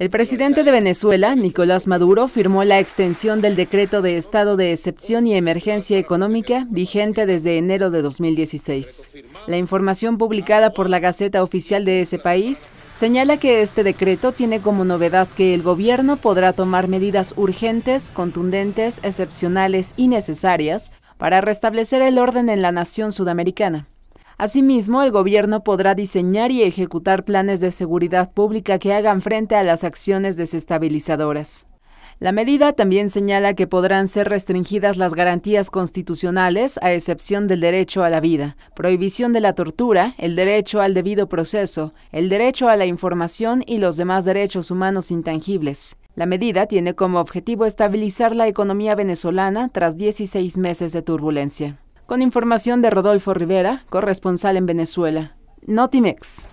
El presidente de Venezuela, Nicolás Maduro, firmó la extensión del decreto de estado de excepción y emergencia económica vigente desde enero de 2016. La información publicada por la Gaceta Oficial de ese país señala que este decreto tiene como novedad que el gobierno podrá tomar medidas urgentes, contundentes, excepcionales y necesarias para restablecer el orden en la nación sudamericana. Asimismo, el gobierno podrá diseñar y ejecutar planes de seguridad pública que hagan frente a las acciones desestabilizadoras. La medida también señala que podrán ser restringidas las garantías constitucionales, a excepción del derecho a la vida, prohibición de la tortura, el derecho al debido proceso, el derecho a la información y los demás derechos humanos intangibles. La medida tiene como objetivo estabilizar la economía venezolana tras 16 meses de turbulencia. Con información de Rodolfo Rivera, corresponsal en Venezuela. Notimex.